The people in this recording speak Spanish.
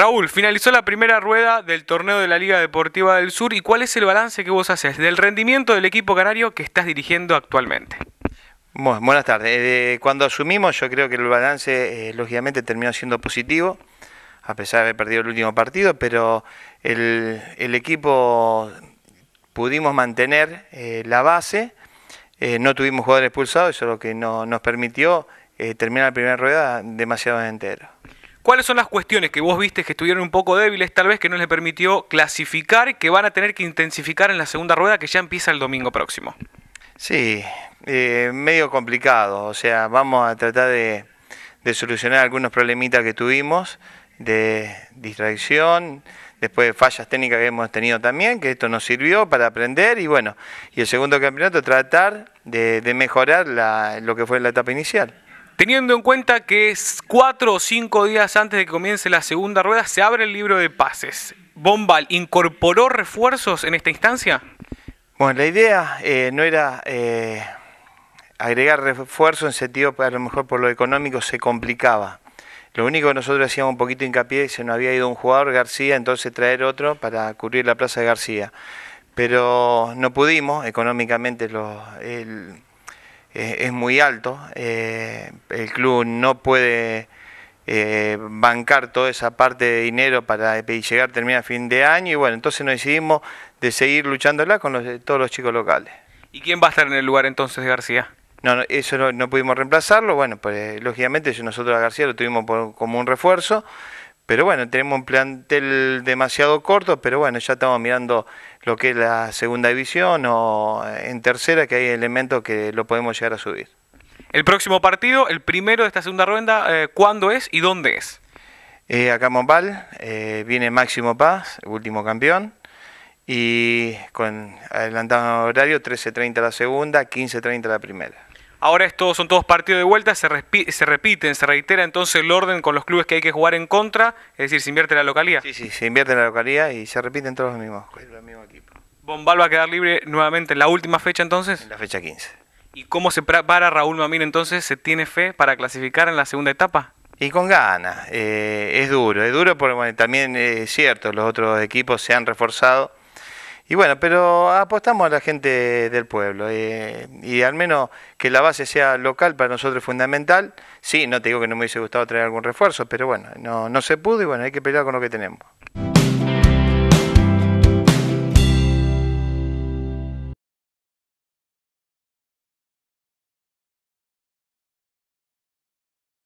Raúl, finalizó la primera rueda del torneo de la Liga Deportiva del Sur y cuál es el balance que vos haces del rendimiento del equipo canario que estás dirigiendo actualmente. buenas tardes. Eh, cuando asumimos yo creo que el balance eh, lógicamente terminó siendo positivo, a pesar de haber perdido el último partido, pero el, equipo pudimos mantener eh, la base, no tuvimos jugadores expulsados, eso es lo que nos permitió terminar la primera rueda demasiado entero. ¿Cuáles son las cuestiones que vos viste que estuvieron un poco débiles, tal vez que no les permitió clasificar, que van a tener que intensificar en la segunda rueda que ya empieza el domingo próximo? Sí, eh, medio complicado. O sea, vamos a tratar de, solucionar algunos problemitas que tuvimos de distracción, después de fallas técnicas que hemos tenido también, que esto nos sirvió para aprender y bueno, y el segundo campeonato tratar de, mejorar lo que fue la etapa inicial. Teniendo en cuenta que es cuatro o cinco días antes de que comience la segunda rueda, se abre el libro de pases. ¿Bombal incorporó refuerzos en esta instancia? Bueno, la idea eh, no era eh, agregar refuerzo en sentido, a lo mejor por lo económico se complicaba. Lo único que nosotros hacíamos un poquito hincapié, se nos había ido un jugador, García, entonces traer otro para cubrir la plaza de García. Pero no pudimos, económicamente El, es muy alto. Eh, el club no puede eh, bancar toda esa parte de dinero para llegar a terminar fin de año y bueno, entonces nos decidimos de seguir luchándola con todos los chicos locales. ¿Y quién va a estar en el lugar entonces de García? No, eso no, pudimos reemplazarlo. Bueno, pues lógicamente nosotros a García lo tuvimos como un refuerzo, pero bueno, tenemos un plantel demasiado corto, pero bueno, ya estamos mirando lo que es la segunda división o en tercera, que hay elementos que lo podemos llegar a subir. El próximo partido, el primero de esta segunda ronda, eh, ¿cuándo es y dónde es? Eh, acá en eh, viene Máximo Paz, último campeón, y con adelantado horario 13.30 la segunda, 15.30 la primera. Ahora son todos partidos de vuelta, se, repiten, se reitera entonces el orden con los clubes que hay que jugar en contra, es decir, se invierte la localidad. Sí, sí, se invierte en la localía y se repiten todos los mismos, el mismo equipo. Bombal va a quedar libre nuevamente en la última fecha entonces. En la fecha 15. ¿Y cómo se prepara Raúl Mamín entonces? ¿Se tiene fe para clasificar en la segunda etapa? Y con ganas, eh, es duro, es duro porque también eh, es cierto, los otros equipos se han reforzado y bueno, pero apostamos a la gente del pueblo eh, y al menos que la base sea local para nosotros es fundamental. Sí, no te digo que no me hubiese gustado traer algún refuerzo, pero bueno, no, no se pudo y bueno, hay que pelear con lo que tenemos.